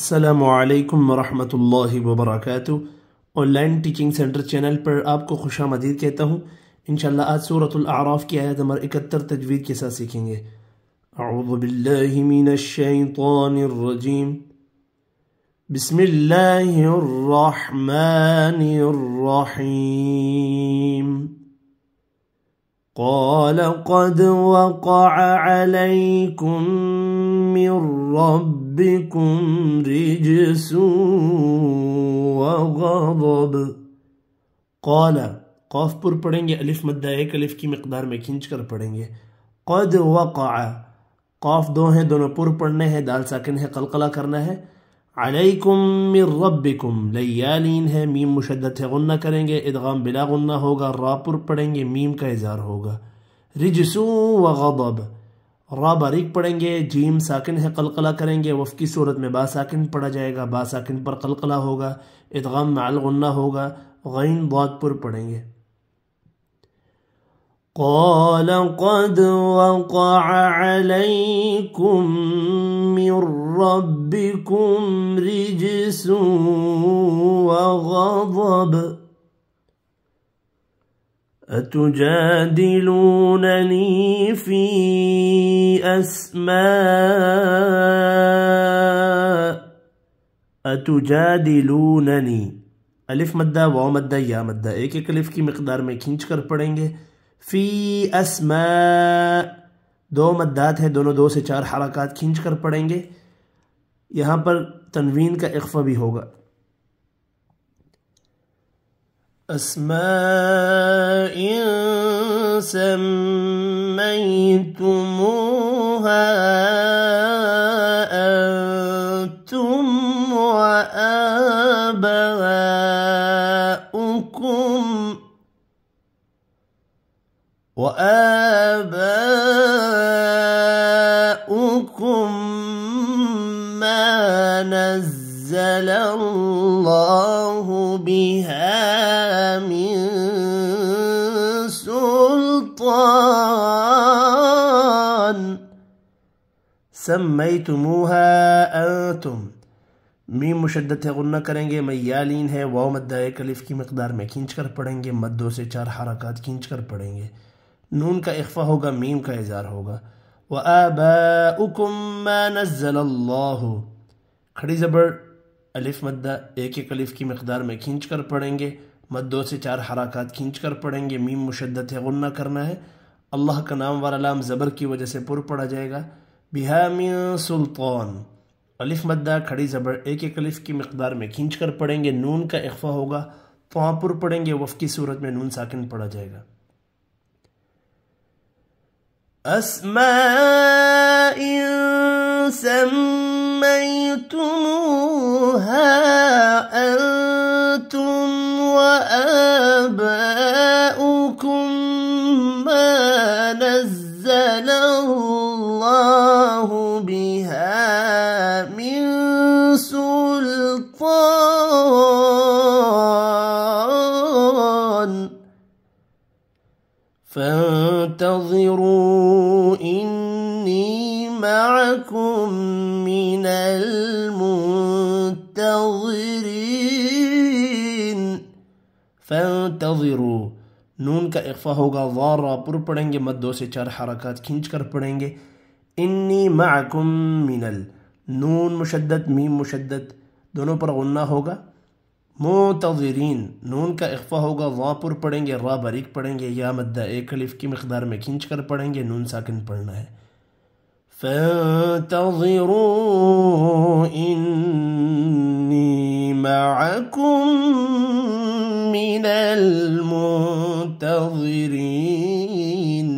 السلام वालेकुम रहमतुल्लाहि व बरकातहू ऑनलाइन टीचिंग सेंटर चैनल पर आपको खुश आमदीद कहता हूँ इन आज सूरतुल आराफ की आयत नंबर इकहत्तर तजवीद के साथ सीखेंगे अउज़ुबिल्लाहिमिनश्शैतानिर्रजीम बिस्मिल्लाहिर्रहमानिर्रहीम قال قد وقع عليكم من ربكم رجس وغضب قال قوف پر پڑھیں گے الف مدہ ایک الف کی مقدار میں کھینچ کر پڑھیں گے قد وقع قوف دو ہیں دونوں پر پڑھنے ہیں دال ساکن ہے قلقلہ کرنا ہے علیکم من ربکم لیالین ہے میم مشدت ہے غنہ کریں گے ادغام بلا غنہ ہوگا را پر پڑھیں گے میم کا اظہار ہوگا رجسو وغضب را باریک پڑھیں گے جیم ساکن ہے قلقلہ کریں گے وف کی صورت میں با ساکن پڑھا جائے گا با ساکن پر قلقلہ ہوگا ادغام مع الغنہ ہوگا غین پر پڑھیں گے قال قد وقع عليكم من ربكم رجس وغضب اتجادلونني في الأسماء أتجادلونني الف مدہ و مدہ یا مدہ ایک ایک الف کی مقدار میں کھینچ کر پڑھیں گے فی اسماء دو مدات ہیں دونوں دو سے چار حرکات کھینچ کر پڑھیں گے یہاں پر تنوین کا عقفہ بھی ہوگا اسماء سمیتمون أنتم وآباؤكم وآباؤكم ما نزل الله بها من سلطان سمیتموها انتم میم مشدت غنہ کریں گے میالین ہے واو مدہ ایک کلف کی مقدار میں کھینچ کر پڑھیں گے مد سے چار حرکات کھینچ کر پڑھیں گے نون کا اخفہ ہوگا میم کا اظہار ہوگا وَآبَاؤُكُمْ مَا نَزَّلَ نزل اللہ کھڑی زبر الف مدہ ایک ایک الف کی مقدار میں کھینچ کر پڑھیں گے مد سے چار حرکات کھینچ کر پڑھیں گے میم مشدت غنہ کرنا ہے اللہ کا نام والا لام زبر کی وجہ سے پر پڑھا جائے گا بہا من سلطان الف مدہ کھڑی زبر ایک ایک الف کی مقدار میں کھینچ کر پڑھیں گے نون کا اخفہ ہوگا تو پڑھیں گے وف کی صورت میں نون ساکن پڑھا جائے گا فانتظروا إني معكم من المنتظرين فانتظروا नून का इख्फा होगा वारा पुर पढ़ेंगे मत दो से चार हरकत खींच कर पढ़ेंगे इन्नी माकुम मिनल नून मुशद्दत मीम मुशद्दत दोनों पर गुन्ना होगा منتظرین نون کا اخفہ ہوگا واپر پڑھیں گے را رابریک پڑھیں گے یا مدہ ایک حلیف کی مقدار میں کھنچ کر پڑھیں گے نون ساکن پڑھنا ہے فانتظروا انی معکم من المنتظرین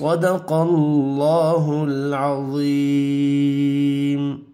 صدق اللہ العظیم